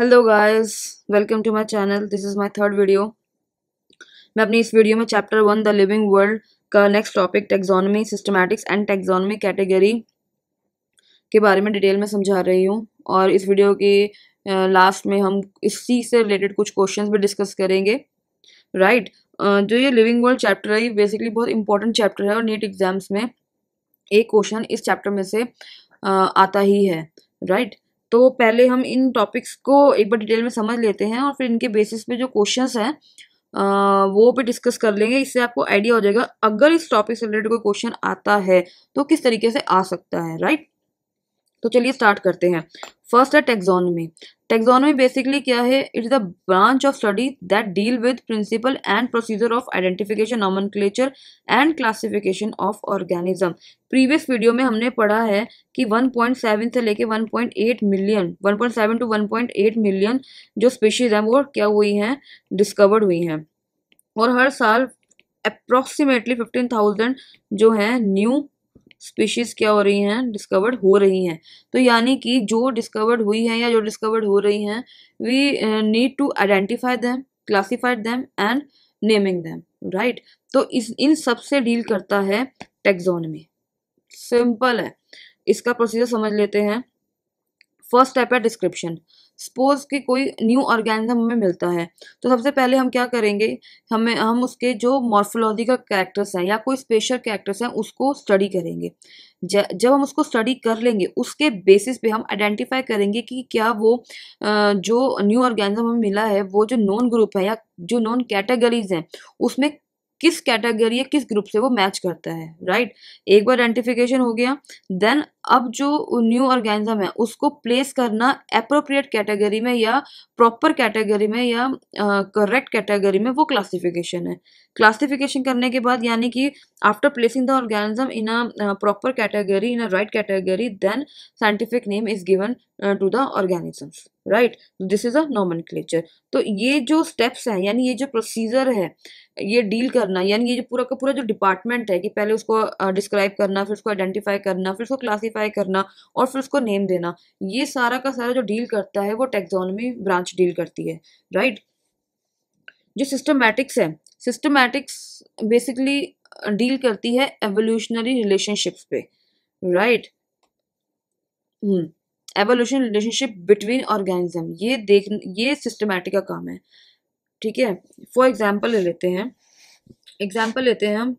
Hello guys welcome to my channel this is my third video मैं अपनी इस video में chapter one the living world का next topic taxonomy systematics and taxonomy category के बारे में डिटेल में समझा रही हूँ और इस वीडियो के लास्ट में हम इसी से रिलेटेड कुछ क्वेश्चन भी डिस्कस करेंगे राइट right? जो ये लिविंग वर्ल्ड चैप्टर है ये बेसिकली बहुत इंपॉर्टेंट चैप्टर है और नीट एग्जाम्स में एक क्वेश्चन इस चैप्टर में से आता ही है राइट right? तो पहले हम इन टॉपिक्स को एक बार डिटेल में समझ लेते हैं और फिर इनके बेसिस पे जो क्वेश्चंस हैं वो भी डिस्कस कर लेंगे इससे आपको आइडिया हो जाएगा अगर इस टॉपिक से रिलेटेड कोई क्वेश्चन आता है तो किस तरीके से आ सकता है राइट तो चलिए स्टार्ट करते हैं फर्स्ट है टेक्सोनमी टेक्सोनमी बेसिकली क्या है it is the branch of study that deal with principle and procedure of identification nomen and classification of organism previous video में हमने पढ़ा है कि 1.7 से लेके 1.8 मिलियन 1.7 टू 1.8 मिलियन जो स्पीशीज़ हैं वो क्या हुई हैं डिस्कवर्ड हुई हैं और हर साल अप्रॉक्सीमेटली 15,000 जो हैं न्यू स्पीशीज़ क्या हो रही हैं डिस्कवर्ड हो रही हैं तो यानी कि जो डिस्कवर्ड हुई हैं या जो डिस्कवर्ड हो रही हैं we need to identify them classified them and naming them right तो इस इन सब से डील करता है टेक्सोनमी सिंपल है इसका प्रोसीजर समझ लेते हैं फर्स्ट स्टेप है डिस्क्रिप्शन सपोज कि कोई न्यू ऑर्गेनिज्म हमें मिलता है तो सबसे पहले हम क्या करेंगे हमें हम उसके जो मॉर्फोलॉजी का कैरेक्टर्स हैं या कोई स्पेशल कैरेक्टर्स हैं उसको स्टडी करेंगे जब हम उसको स्टडी कर लेंगे उसके बेसिस पे हम आइडेंटिफाई करेंगे कि क्या वो जो न्यू ऑर्गेनिज्म हमें मिला है वो जो नॉन ग्रुप है या जो नॉन कैटेगरीज हैं उसमें किस कैटेगरी या किस ग्रुप से वो मैच करता है राइट right? एक बार आइडेंटिफिकेशन हो गया देन अब जो न्यू ऑर्गेनिज्म है उसको प्लेस करना अप्रोप्रिएट कैटेगरी में या प्रॉपर कैटेगरी में या करेक्ट uh, कैटेगरी में वो क्लासिफिकेशन है क्लासिफिकेशन करने के बाद यानी कि after placing the organism in a proper category in a right category then scientific name is given to the organism right this is a क्लेचर तो ये जो स्टेप्स हैं यानी ये जो प्रोसीजर है ये डील करना यानी ये जो पूरा का पूरा जो डिपार्टमेंट है कि पहले उसको डिस्क्राइब करना फिर उसको आइडेंटिफाई करना फिर उसको क्लासीफाई क्लासिफाई करना और फिर उसको नेम देना ये सारा का सारा जो डील करता है वो टेक्जोनमी ब्रांच डील करती है राइट जो सिस्टमैटिक्स है सिस्टमैटिक्स बेसिकली डील करती है एवोल्यूशनरी रिलेशनशिप्स पे right evolution relationship between organism ये देख ये सिस्टमैटिक का काम है ठीक है फॉर एग्जाम्पल लेते हैं एग्जाम्पल लेते हैं हम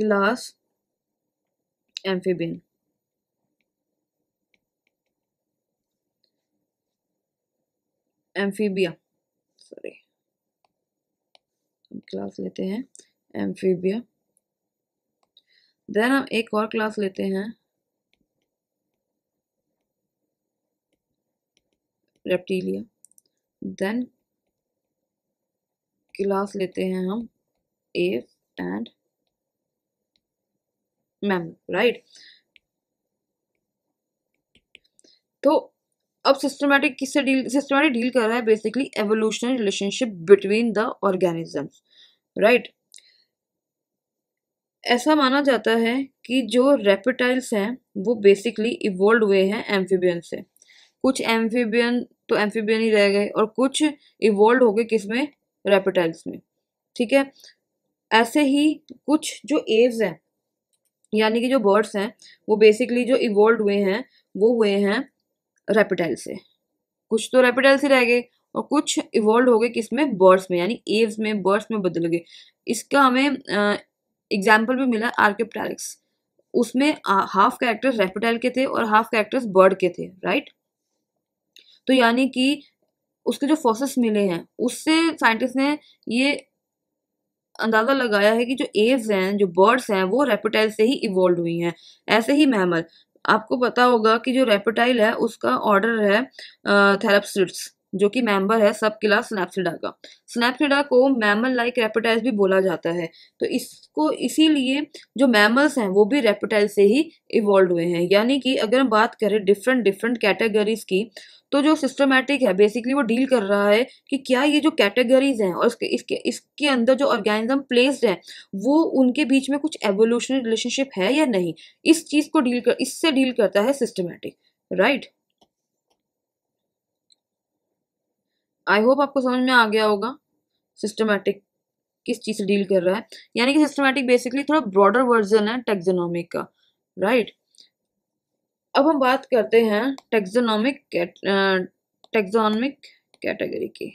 class amphibian एम्फीबिया सॉरी हम क्लास लेते हैं एम्फीबिया देन हम एक और क्लास लेते हैं रेप्टीलिया देन क्लास लेते हैं हम एफ एंड मेमो राइट तो अब सिस्टमेटिक किससे डील सिस्टमेटिक डील कर रहा है basically evolutionary relationship between the organisms right ऐसा माना जाता है कि जो रेपिटाइल्स हैं वो बेसिकली इवोल्व हुए हैं एम्फीबियन से कुछ एम्फीबियन तो एम्फीबियन ही रह गए और कुछ इवोल्व हो गए किस में रेपिटाइल्स में ठीक है ऐसे ही कुछ जो एव्स हैं यानी कि जो बर्ड्स हैं वो बेसिकली जो इवॉल्व हुए हैं वो हुए हैं रेपिटाइल से कुछ तो रेपिटाइल से रह गए और कुछ इवॉल्व हो गए किस में बर्ड्स में यानी एव्स में बर्ड्स में बदल गए इसका हमें एग्जाम्पल भी मिला आर्किप्टारिक्स उसमें हाफ कैरेक्टर्स रेपिटाइल के थे और हाफ कैरेक्टर्स बर्ड के थे राइट तो यानी कि उसके जो फॉसिल्स मिले हैं उससे साइंटिस्ट ने ये अंदाज़ा लगाया है कि जो एव्स हैं जो बर्ड्स हैं वो रेपिटाइल से ही इवॉल्व हुई हैं ऐसे ही मैमल आपको पता होगा कि जो रेपिटाइल है उसका ऑर्डर है थेरापसिड्स जो कि मेंबर है सब क्लास स्नैपसीडा का स्नैपसीडा को मैमल लाइक रेपिटाइल भी बोला जाता है तो इसको इसीलिए जो मैमल्स हैं वो भी रेपिटाइल से ही इवॉल्व हुए हैं यानी कि अगर हम बात करें डिफरेंट डिफरेंट कैटेगरीज की तो जो सिस्टमेटिक है बेसिकली वो डील कर रहा है कि क्या ये जो कैटेगरीज हैं और इसके इसके इसके अंदर जो ऑर्गेनिज्म प्लेस्ड हैं वो उनके बीच में कुछ एवोल्यूशनरी रिलेशनशिप है या नहीं इस चीज़ को डील कर इससे डील करता है सिस्टमेटिक राइट आई होप आपको समझ में आ गया होगा सिस्टमेटिक किस चीज़ से डील कर रहा है यानी कि सिस्टमैटिक बेसिकली थोड़ा ब्रॉडर वर्जन है टेक्जोनॉमिक का राइट अब हम बात करते हैं टेक्सोनॉमिक टेक्सोनॉमिक कैटेगरी की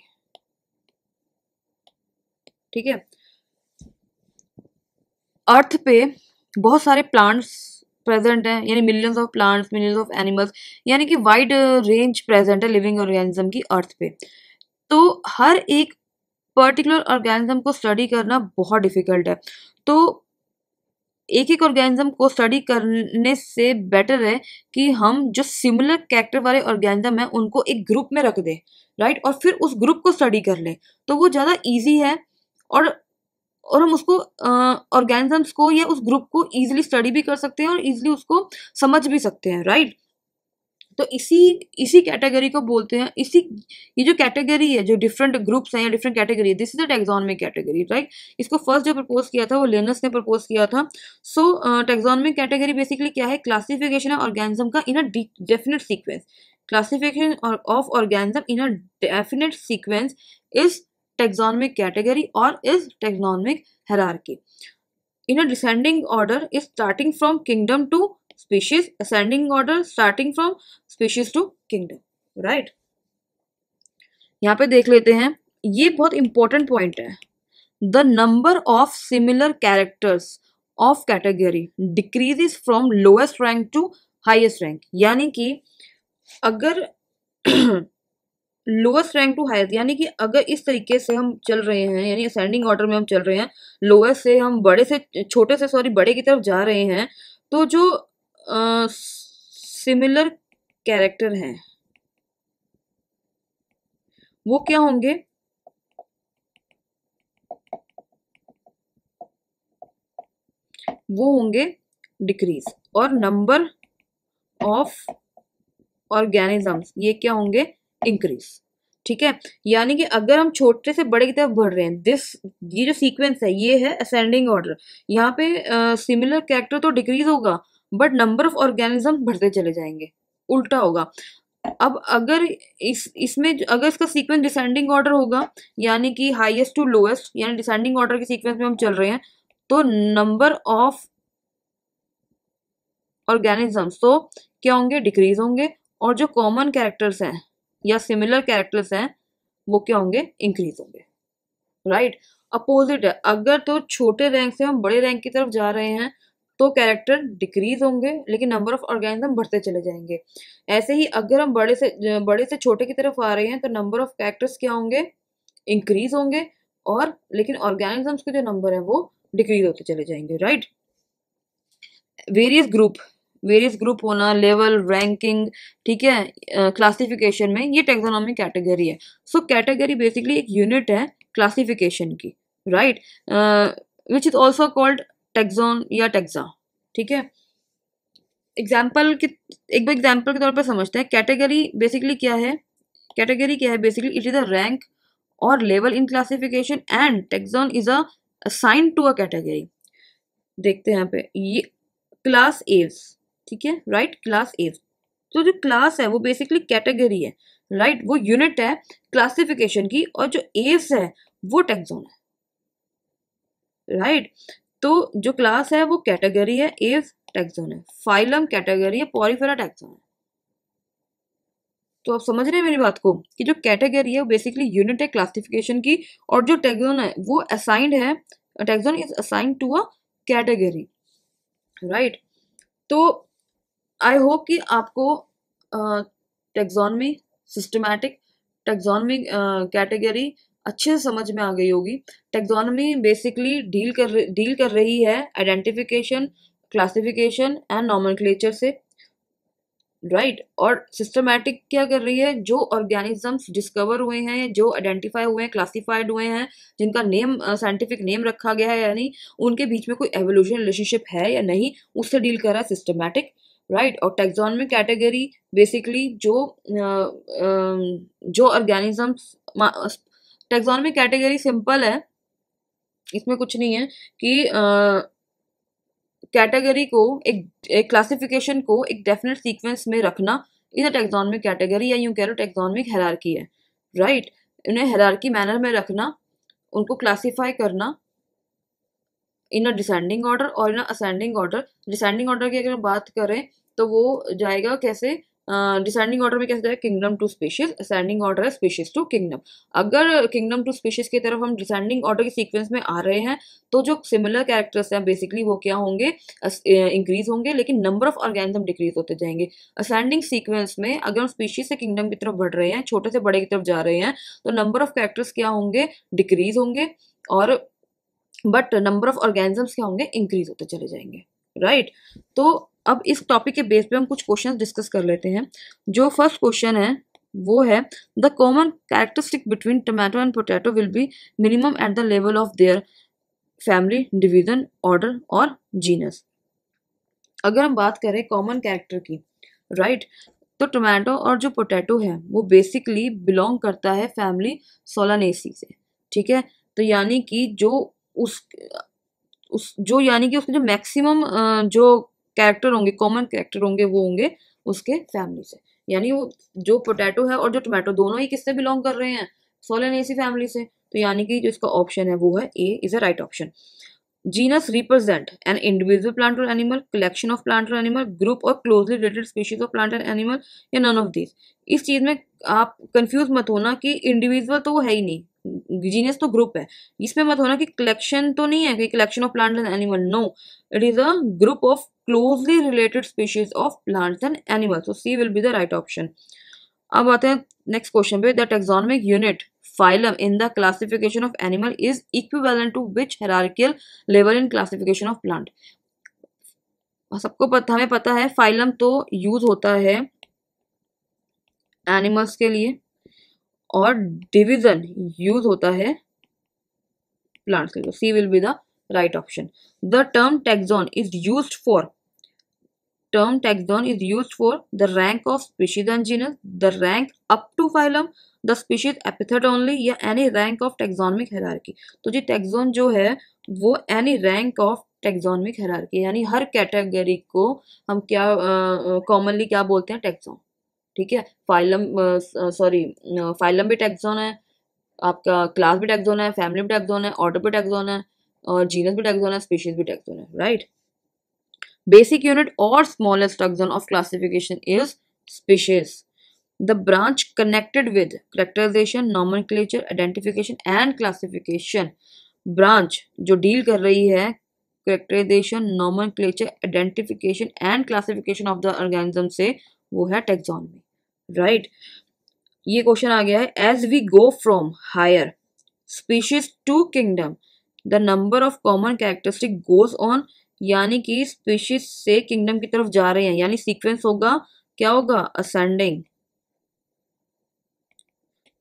ठीक है अर्थ पे बहुत सारे प्लांट्स प्रेजेंट हैं यानी millions of plants millions of animals यानी कि वाइड रेंज प्रेजेंट है लिविंग ऑर्गेनिज्म की अर्थ पे तो हर एक पर्टिकुलर ऑर्गेनिज्म को स्टडी करना बहुत डिफिकल्ट है तो एक एक ऑर्गेनिज्म को स्टडी करने से बेटर है कि हम जो सिमिलर कैरेक्टर वाले ऑर्गेनिज्म हैं उनको एक ग्रुप में रख दें राइट और फिर उस ग्रुप को स्टडी कर लें तो वो ज़्यादा ईजी है और और हम उसको ऑर्गेनिजम्स को या उस ग्रुप को ईजिली स्टडी भी कर सकते हैं और ईजिली उसको समझ भी सकते हैं राइट तो इसी इसी कैटेगरी को बोलते हैं इसी ये जो कैटेगरी है जो डिफरेंट ग्रुप्स हैं या different category this is a taxonomic category right इसको फर्स्ट जो प्रपोज किया था वो लेनस ने प्रपोज किया था सो टेक्सोनमिक कैटेगरी बेसिकली क्या है क्लासिफिकेशन है ऑर्गेनिज्म का in a definite sequence classification of organism in a definite sequence is taxonomic category और is taxonomic hierarchy in a descending order is starting from kingdom to species ascending order starting from species to kingdom right यहाँ पे देख लेते हैं ये बहुत important point है the number of similar characters of category decreases from lowest rank to highest rank यानी कि अगर लोएस्ट रैंक टू हाइस्ट यानी कि अगर इस तरीके से हम चल रहे हैं यानी असेंडिंग ऑर्डर में हम चल रहे हैं लोएस्ट से हम बड़े से छोटे से सॉरी बड़े की तरफ जा रहे हैं तो जो सिमिलर uh, कैरेक्टर हैं वो क्या होंगे वो होंगे डिक्रीज और नंबर ऑफ ऑर्गेनिजम्स ये क्या होंगे इंक्रीज ठीक है यानी कि अगर हम छोटे से बड़े की तरफ बढ़ रहे हैं दिस ये जो सीक्वेंस है ये है असेंडिंग ऑर्डर यहाँ पे सिमिलर uh, कैरेक्टर तो डिक्रीज होगा बट नंबर ऑफ ऑर्गेनिज्म बढ़ते चले जाएंगे उल्टा होगा अब अगर इस इसमें अगर इसका सीक्वेंस डिसेंडिंग ऑर्डर होगा यानी कि हाईएस्ट टू लोएस्ट यानी डिसेंडिंग ऑर्डर के सीक्वेंस में हम चल रहे हैं तो नंबर ऑफ ऑर्गेनिजम्स तो क्या होंगे डिक्रीज होंगे और जो कॉमन कैरेक्टर्स हैं या सिमिलर कैरेक्टर्स हैं वो क्या होंगे इंक्रीज होंगे राइट अपोजिट है अगर तो छोटे रैंक से हम बड़े रैंक की तरफ जा रहे हैं तो कैरेक्टर डिक्रीज होंगे लेकिन नंबर ऑफ ऑर्गेनिज्म बढ़ते चले जाएंगे ऐसे ही अगर हम बड़े से बड़े से छोटे की तरफ आ रहे हैं तो नंबर ऑफ कैरेक्टर्स क्या होंगे इंक्रीज होंगे और लेकिन ऑर्गेनिजम्स के जो नंबर है वो डिक्रीज होते चले जाएंगे right various group various group होना लेवल रैंकिंग ठीक है क्लासिफिकेशन uh, में ये टेक्सोनॉमिक कैटेगरी है सो कैटेगरी बेसिकली एक यूनिट है क्लासिफिकेशन की right which is also called taxon या टेक्जा ठीक है एग्जाम्पल के एक बार एग्जाम्पल के तौर पर समझते हैं कैटेगरी बेसिकली क्या है कैटेगरी क्या है basically it is a rank और level in classification and taxon इज a assigned to a category देखते हैं यहाँ पे ये क्लास एज ठीक है राइट क्लास एज तो जो क्लास है वो बेसिकली कैटेगरी है राइट right? वो यूनिट है क्लासिफिकेशन की और जो एज है वो टेक्सोन है राइट right? तो जो क्लास है वो कैटेगरी है एज टैक्सोन है फाइलम कैटेगरी है पॉरीफेरा टैक्सोन है तो आप समझ रहे हैं मेरी बात को कि जो कैटेगरी है वो बेसिकली यूनिट है क्लासिफिकेशन की और जो टैक्सोन है वो असाइंड है taxon is assigned to a category right तो आई होप कि आपको टेक्सोनमी सिस्टमैटिक टेक्सोनमी कैटेगरी अच्छे से समझ में आ गई होगी टेक्सोनॉमी बेसिकली डील कर डील कर रही है आइडेंटिफिकेशन क्लासिफिकेशन एंड नॉमनक्लेचर से राइट right? और सिस्टमैटिक क्या कर रही है जो ऑर्गेनिजम्स डिस्कवर हुए हैं जो आइडेंटिफाई हुए हैं क्लासिफाइड हुए हैं जिनका नेम साइंटिफिक नेम रखा गया है यानी उनके बीच में कोई एवोल्यूशन रिलेशनशिप है या नहीं उससे डील कर रहा है सिस्टमैटिक राइट right? और टेक्सोनमिक कैटेगरी बेसिकली जो आ, आ, जो ऑर्गेनिजम्स टेक्सोनॉमी कैटेगरी सिंपल है इसमें कुछ नहीं है कि कैटेगरी को एक एक क्लासिफिकेशन को एक डेफिनेट सीक्वेंस में रखना इधर अ टेक्सोनॉमिक कैटेगरी या यूं कह रहे हो टेक्सोनॉमिक हेरारकी है राइट right? इन्हें हेरारकी मैनर में रखना उनको क्लासिफाई करना इन अ डिसेंडिंग ऑर्डर और in ascending order descending order की अगर बात करें तो वो जाएगा कैसे डिसेंडिंग ऑर्डर में कैसे kingdom to species ascending order है स्पीशीज टू किंगडम अगर किंगडम टू स्पीशीज की तरफ हम डिसेंडिंग ऑर्डर के सीक्वेंस में आ रहे हैं तो जो सिमिलर कैरेक्टर्स हैं बेसिकली वो क्या होंगे इंक्रीज होंगे लेकिन नंबर ऑफ ऑर्गेनिज्म डिक्रीज होते जाएंगे असेंडिंग सीक्वेंस में अगर हम स्पीशीज से किंगडम की तरफ बढ़ रहे हैं छोटे से बड़े की तरफ जा रहे हैं तो नंबर ऑफ कैरेक्टर्स क्या होंगे डिक्रीज होंगे और बट नंबर ऑफ ऑर्गेनिजम्स क्या होंगे इंक्रीज होते चले जाएंगे राइट right? तो अब इस टॉपिक के बेस पे हम कुछ क्वेश्चन डिस्कस कर लेते हैं जो फर्स्ट क्वेश्चन है वो है the common characteristic between tomato and potato will be minimum at the level of their family division order और जीनस अगर हम बात करें कॉमन कैरेक्टर की राइट right? तो टोमेटो और जो पोटैटो है वो बेसिकली बिलोंग करता है फैमिली सोलानेसी से ठीक है तो यानी कि जो उस उस जो यानी कि उसका जो मैक्सिमम जो कैरेक्टर होंगे कॉमन कैरेक्टर होंगे वो होंगे उसके फैमिली से यानी वो जो पोटैटो है और जो टोमेटो दोनों ही किससे बिलोंग कर रहे हैं सोलन एसी फैमिली से तो यानी कि जो इसका ऑप्शन है वो है A is a right option genus represent an individual plant और एनिमल कलेक्शन ऑफ प्लांट और एनिमल ग्रुप और closely related species of plant and animal या नन ऑफ दिस इस चीज़ में आप कंफ्यूज मत होना कि इंडिविजुअल तो वो है ही नहीं जीनियस तो ग्रुप है इसमें मत होना कि कलेक्शन तो नहीं है कि collection of plants and animal no it is a group of closely related species of plants and animal so C will be the right option अब आते हैं नेक्स्ट क्वेश्चन पे the taxonomic unit phylum in the classification of animal is equivalent to which hierarchical level in classification of plant सबको पता हमें पता है phylum तो यूज होता है एनिमल्स के लिए और डिविजन यूज होता है प्लांट्स के लिए C will be the right option the term taxon is use for term taxon is use for the rank of species and genus the rank up to phylum the species epithet only या any rank of taxonomic hierarchy तो जी taxon जो है वो any rank of taxonomic hierarchy यानी हर category को हम क्या कॉमनली uh, क्या बोलते हैं टेक्सोन ठीक है फाइलम सॉरी फाइलम भी टैक्सोन है आपका क्लास भी टैक्सोन है फैमिली भी टैक्सोन है ऑटो भी टैक्सोन है और जीनस भी टैक्सोन है स्पीशीज भी टैक्सोन है राइट बेसिक यूनिट और smallest taxon of classification is species the branch connected with characterization nomenclature identification and classification branch जो डील कर रही है characterization nomenclature identification and classification of the organism से वो है टेक्सोनमी राइट ये क्वेश्चन आ गया है as we go from higher species to kingdom the number of common characteristic goes on यानी कि स्पीशीज से किंगडम की तरफ जा रहे हैं यानी सीक्वेंस होगा क्या होगा असेंडिंग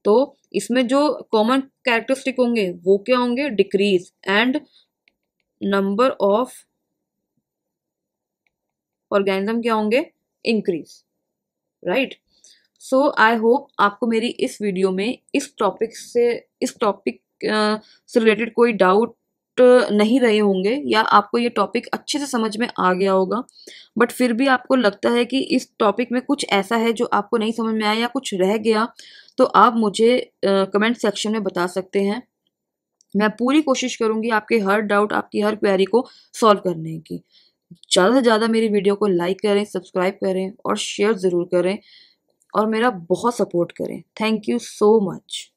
तो इसमें जो कॉमन कैरेक्टरिस्टिक होंगे वो क्या होंगे decrease and number of organism क्या होंगे increase right right? So I hope आपको मेरी इस वीडियो में इस टॉपिक से इस टॉपिक से रिलेटेड कोई डाउट नहीं रहे होंगे या आपको ये टॉपिक अच्छे से समझ में आ गया होगा बट फिर भी आपको लगता है कि इस टॉपिक में कुछ ऐसा है जो आपको नहीं समझ में आया या कुछ रह गया तो आप मुझे कमेंट सेक्शन में बता सकते हैं मैं पूरी कोशिश करूँगी आपके हर डाउट आपकी हर क्वेरी को सॉल्व करने की ज़्यादा से ज़्यादा मेरी वीडियो को लाइक करें सब्सक्राइब करें और शेयर ज़रूर करें और मेरा बहुत सपोर्ट करें थैंक यू सो मच